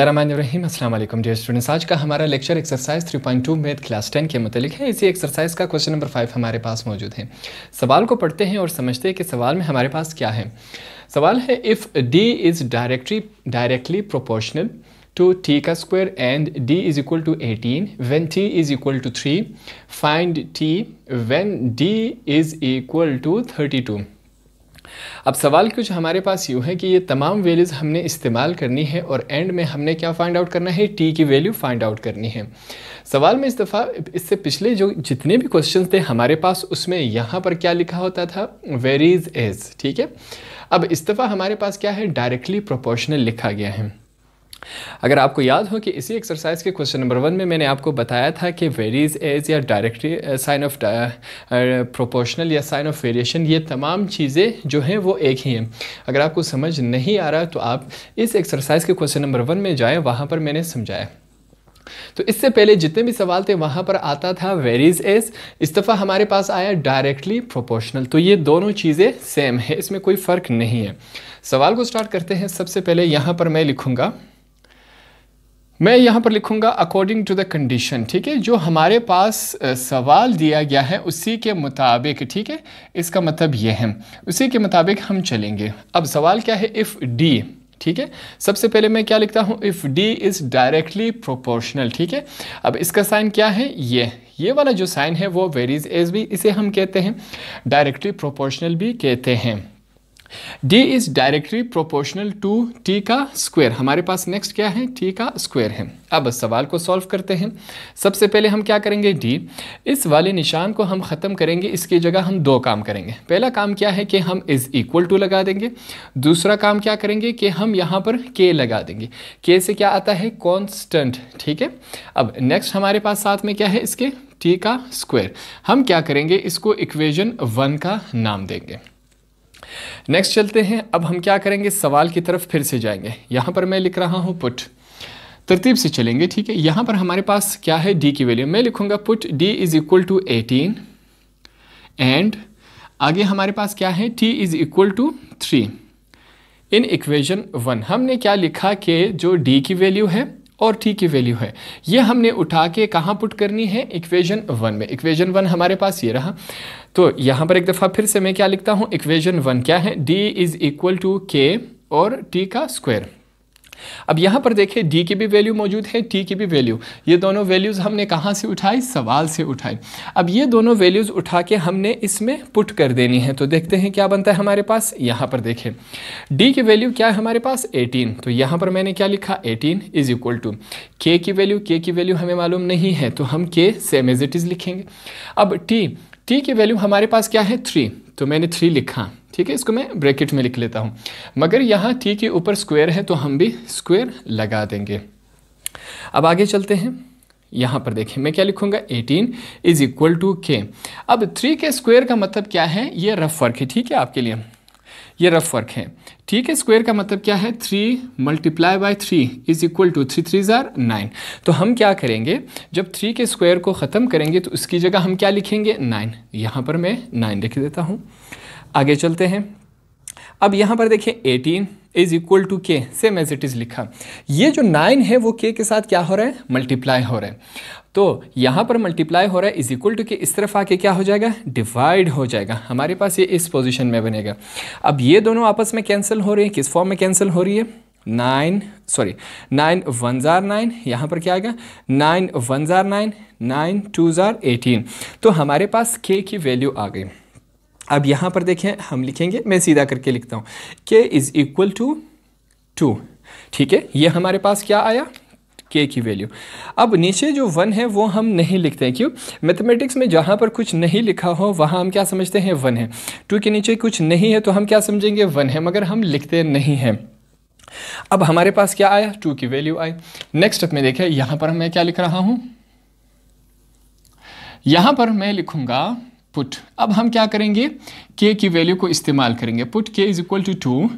अस्सलाम वालेकुम dear students आज का हमारा लेक्चर एक्सरसाइज 3.2 मैथ क्लास 10 के मुतलिक है इसी एक्सरसाइज का क्वेश्चन नंबर 5 हमारे पास मौजूद है सवाल को पढ़ते हैं और समझते हैं कि सवाल में हमारे पास क्या है सवाल है if D is directly directly proportional to T का square and D is equal to eighteen when T is equal to three find T when D is equal to thirty two अब सवाल कुछ हमारे पास यूँ है कि ये तमाम वैल्यूज़ हमने इस्तेमाल करनी है और एंड में हमने क्या फाइंड आउट करना है टी की वैल्यू फाइंड आउट करनी है सवाल में इस दफ़ा इससे पिछले जो जितने भी क्वेश्चन थे हमारे पास उसमें यहाँ पर क्या लिखा होता था वेरीज एज ठीक है अब इस दफ़ा हमारे पास क्या है डायरेक्टली प्रोपोर्शनल लिखा गया है अगर आपको याद हो कि इसी एक्सरसाइज के क्वेश्चन नंबर वन में मैंने आपको बताया था कि वेरीज एज या डायरेक्टली साइन ऑफ प्रोपोर्शनल या साइन ऑफ वेरिएशन ये तमाम चीज़ें जो हैं वो एक ही हैं अगर आपको समझ नहीं आ रहा तो आप इस एक्सरसाइज के क्वेश्चन नंबर वन में जाएं वहाँ पर मैंने समझाया तो इससे पहले जितने भी सवाल थे वहाँ पर आता था वेरीज एज इस दफ़ा हमारे पास आया डायरेक्टली प्रोपोर्शनल तो ये दोनों चीज़ें सेम है इसमें कोई फ़र्क नहीं है सवाल को स्टार्ट करते हैं सबसे पहले यहाँ पर मैं लिखूँगा मैं यहाँ पर लिखूँगा अकॉर्डिंग टू द कंडीशन ठीक है जो हमारे पास सवाल दिया गया है उसी के मुताबिक ठीक है इसका मतलब ये है उसी के मुताबिक हम चलेंगे अब सवाल क्या है इफ़ डी ठीक है सबसे पहले मैं क्या लिखता हूँ if D is directly proportional ठीक है अब इसका साइन क्या है ये ये वाला जो साइन है वो वेरीज एज भी इसे हम कहते हैं डायरेक्टली प्रोपोर्शनल भी कहते हैं d is directly proportional to t का स्क्वायर हमारे पास नेक्स्ट क्या है t का स्क्वायर है अब सवाल को सॉल्व करते हैं सबसे पहले हम क्या करेंगे d इस वाले निशान को हम ख़त्म करेंगे इसकी जगह हम दो काम करेंगे पहला काम क्या है कि हम इज़ इक्वल टू लगा देंगे दूसरा काम क्या करेंगे कि हम यहाँ पर k लगा देंगे k से क्या आता है कॉन्स्टेंट ठीक है अब नेक्स्ट हमारे पास साथ में क्या है इसके टी का स्क्वायर हम क्या करेंगे इसको इक्वेशन वन का नाम देंगे नेक्स्ट चलते हैं अब हम क्या करेंगे सवाल की तरफ फिर से जाएंगे यहाँ पर मैं लिख रहा हूँ पुट तरतीब से चलेंगे ठीक है यहाँ पर हमारे पास क्या है डी की वैल्यू मैं लिखूँगा put D is equal to eighteen and आगे हमारे पास क्या है T is equal to three in equation one हमने क्या लिखा कि जो डी की वैल्यू है और टी की वैल्यू है ये हमने उठा के कहाँ पुट करनी है इक्वेशन वन में इक्वेशन वन हमारे पास ये रहा तो यहाँ पर एक दफ़ा फिर से मैं क्या लिखता हूँ इक्वेशन वन क्या है डी इज़ इक्वल टू के और टी का स्क्वायर अब यहाँ पर देखें डी की भी वैल्यू मौजूद है टी की भी वैल्यू ये दोनों वैल्यूज़ हमने कहाँ से उठाई सवाल से उठाई अब ये दोनों वैल्यूज़ उठा के हमने इसमें पुट कर देनी है तो देखते हैं क्या बनता है हमारे पास यहाँ पर देखें डी की वैल्यू क्या है हमारे पास एटीन तो यहाँ पर मैंने क्या लिखा eighteen is equal to K की वैल्यू के की वैल्यू हमें मालूम नहीं है तो हम के सेम एज इट इज़ लिखेंगे अब टी टी की वैल्यू हमारे पास क्या है थ्री तो मैंने थ्री लिखा ठीक है इसको मैं ब्रैकेट में लिख लेता हूँ मगर यहाँ टी के ऊपर स्क्वायर है तो हम भी स्क्वायर लगा देंगे अब आगे चलते हैं यहाँ पर देखें मैं क्या लिखूँगा 18 इज इक्वल टू के अब थ्री के स्क्वायर का मतलब क्या है ये रफ वर्क है ठीक है आपके लिए ये रफ वर्क है ठीक है स्क्वायर का मतलब क्या है three multiply by three is equal to three three ज़ार नाइन तो हम क्या करेंगे जब थ्री के स्क्वायर को ख़त्म करेंगे तो उसकी जगह हम क्या लिखेंगे नाइन यहाँ पर मैं नाइन लिख देता हूँ आगे चलते हैं अब यहाँ पर देखें एटीन इज इक्वल टू के सेम एज इट इज़ लिखा ये जो नाइन है वो के के साथ क्या हो रहा है मल्टीप्लाई हो रहा है तो यहाँ पर मल्टीप्लाई हो रहा है इज इक्वल टू के इस तरफ आके क्या हो जाएगा डिवाइड हो जाएगा हमारे पास ये इस पोजीशन में बनेगा अब ये दोनों आपस में कैंसिल हो रही है किस फॉर्म में कैंसिल हो रही है नाइन सॉरी नाइन वन ज़ार नाइन यहाँ पर क्या आएगा नाइन वन ज़ार नाइन नाइन टू ज़ार एटीन तो हमारे पास के की वैल्यू आ गई अब यहाँ पर देखें हम लिखेंगे मैं सीधा करके लिखता हूँ के इज़ इक्वल टू टू ठीक है ये हमारे पास क्या आया के की वैल्यू अब नीचे जो वन है वो हम नहीं लिखते हैं क्यों मैथमेटिक्स में जहाँ पर कुछ नहीं लिखा हो वहाँ हम क्या समझते हैं वन है टू के नीचे कुछ नहीं है तो हम क्या समझेंगे वन है मगर हम लिखते नहीं हैं अब हमारे पास क्या आया टू की वैल्यू आई नेक्स्ट स्टेप में देखें यहाँ पर मैं क्या लिख रहा हूँ यहाँ पर मैं लिखूँगा पुट अब हम क्या करेंगे के की वैल्यू को इस्तेमाल करेंगे पुट के इज इक्वल टू टू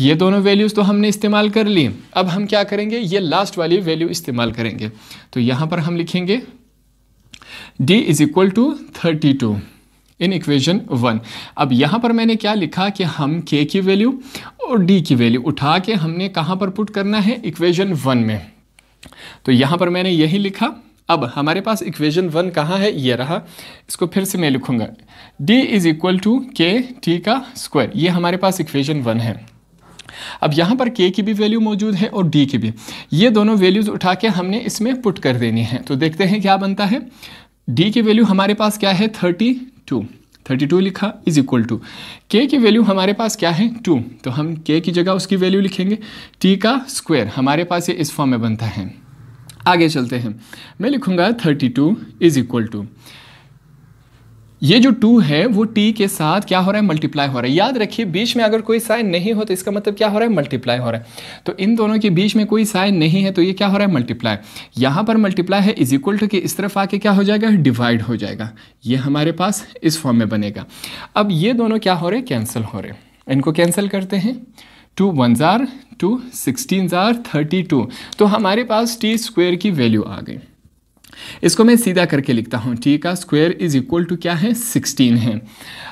ये दोनों वैल्यूज़ तो हमने इस्तेमाल कर ली अब हम क्या करेंगे ये लास्ट वाली वैल्यू इस्तेमाल करेंगे तो यहां पर हम लिखेंगे D is equal to thirty two in equation one अब यहां पर मैंने क्या लिखा कि हम के की वैल्यू और डी की वैल्यू उठा के हमने कहां पर पुट करना है इक्वेशन वन में तो यहां पर मैंने यही लिखा अब हमारे पास इक्वेशन वन कहाँ है ये रहा इसको फिर से मैं लिखूंगा d is equal to K T का स्क्वायर ये हमारे पास इक्वेशन वन है अब यहाँ पर k की भी वैल्यू मौजूद है और d की भी ये दोनों वैल्यूज़ उठा के हमने इसमें पुट कर देनी है तो देखते हैं क्या बनता है d की वैल्यू हमारे पास क्या है थर्टी टू थर्टी टू लिखा इज इक्वल टू के की वैल्यू हमारे पास क्या है टू तो हम के की जगह उसकी वैल्यू लिखेंगे टी का स्क्वायर हमारे पास ये इस फॉर्म में बनता है आगे चलते हैं मैं लिखूंगा thirty two is equal to ये जो टू है वो टी के साथ क्या हो रहा है मल्टीप्लाई हो रहा है याद रखिए बीच में अगर कोई साइन नहीं हो तो इसका मतलब क्या हो रहा है मल्टीप्लाई हो रहा है तो इन दोनों के बीच में कोई साइन नहीं है तो ये क्या हो रहा है मल्टीप्लाई यहाँ पर मल्टीप्लाई है इज इक्वल टू कि इस तरफ आके क्या हो जाएगा डिवाइड हो जाएगा ये हमारे पास इस फॉर्म में बनेगा अब ये दोनों क्या हो रहे कैंसिल हो रहे इनको कैंसिल करते हैं टू वन ज़ार टू सिक्सटीन ज़ार थर्टी टू तो हमारे पास टी स्क्वेयर की वैल्यू आ गई इसको मैं सीधा करके लिखता हूँ टी का स्क्वायर इज इक्वल टू क्या है 16 है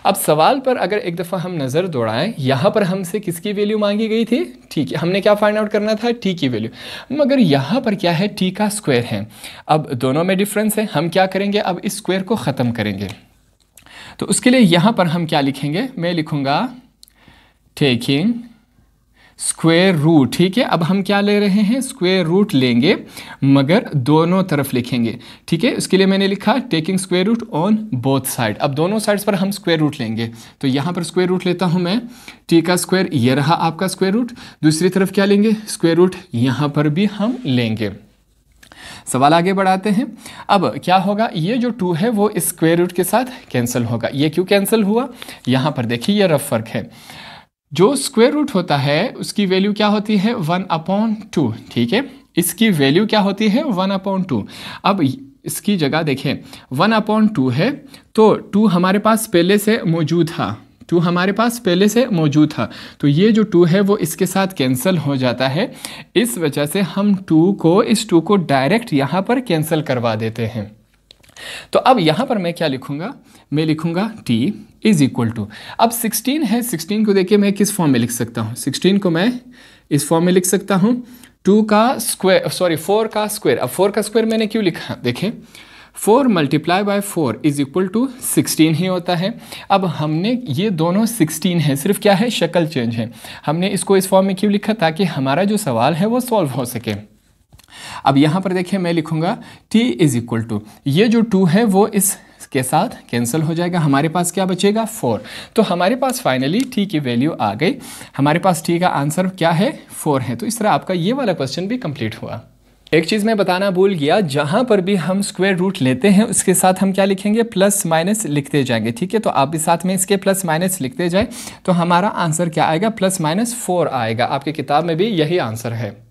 अब सवाल पर अगर एक दफ़ा हम नज़र दौड़ाएं यहाँ पर हमसे किसकी वैल्यू मांगी गई थी ठीक है हमने क्या फाइंड आउट करना था टी की वैल्यू मगर यहाँ पर क्या है टी का स्क्वायर है अब दोनों में डिफरेंस है हम क्या करेंगे अब इस स्क्वेयर को ख़त्म करेंगे तो उसके लिए यहाँ पर हम क्या लिखेंगे मैं लिखूँगा टेकिंग स्क्वेयर रूट ठीक है अब हम क्या ले रहे हैं स्क्वेयर रूट लेंगे मगर दोनों तरफ लिखेंगे ठीक है उसके लिए मैंने लिखा taking square root on both side अब दोनों साइड्स पर हम स्क्वेयर रूट लेंगे तो यहाँ पर स्क्वेयर रूट लेता हूँ मैं टी का स्क्वेयर ये रहा आपका स्क्वेयर रूट दूसरी तरफ क्या लेंगे स्क्वेयर रूट यहाँ पर भी हम लेंगे सवाल आगे बढ़ाते हैं अब क्या होगा ये जो टू है वो स्क्वेयर रूट के साथ कैंसिल होगा ये क्यों कैंसिल हुआ यहाँ पर देखिए ये रफ फर्क है जो स्क्वेयर रूट होता है उसकी वैल्यू क्या होती है वन अपॉन टू ठीक है इसकी वैल्यू क्या होती है वन अपॉन टू अब इसकी जगह देखें वन अपॉन टू है तो टू हमारे पास पहले से मौजूद था टू हमारे पास पहले से मौजूद था तो ये जो टू है वो इसके साथ कैंसिल हो जाता है इस वजह से हम टू को इस टू को डायरेक्ट यहाँ पर कैंसिल करवा देते हैं तो अब यहाँ पर मैं क्या लिखूँगा मैं लिखूँगा टी इज़ इक्वल टू अब 16 है 16 को देखिए मैं किस फॉर्म में लिख सकता हूँ 16 को मैं इस फॉर्म में लिख सकता हूँ टू का स्क्वायर सॉरी फोर का स्क्वायर अब फोर का स्क्वायर मैंने क्यों लिखा देखें four multiply by four is equal to sixteen ही होता है अब हमने ये दोनों सिक्सटीन है सिर्फ क्या है शक्ल चेंज है हमने इसको इस फॉर्म में क्यों लिखा ताकि हमारा जो सवाल है वो सॉल्व हो सके अब यहाँ पर देखिए मैं लिखूँगा t इज इक्वल टू ये जो टू है वो इस के साथ कैंसिल हो जाएगा हमारे पास क्या बचेगा फोर तो हमारे पास फाइनली टी की वैल्यू आ गई हमारे पास टी का आंसर क्या है फोर है तो इस तरह आपका ये वाला क्वेश्चन भी कंप्लीट हुआ एक चीज़ मैं बताना भूल गया जहाँ पर भी हम स्क्वेयर रूट लेते हैं उसके साथ हम क्या लिखेंगे प्लस माइनस लिखते जाएंगे ठीक है तो आप भी साथ में इसके प्लस माइनस लिखते जाएं तो हमारा आंसर क्या आएगा प्लस माइनस फोर आएगा आपकी किताब में भी यही आंसर है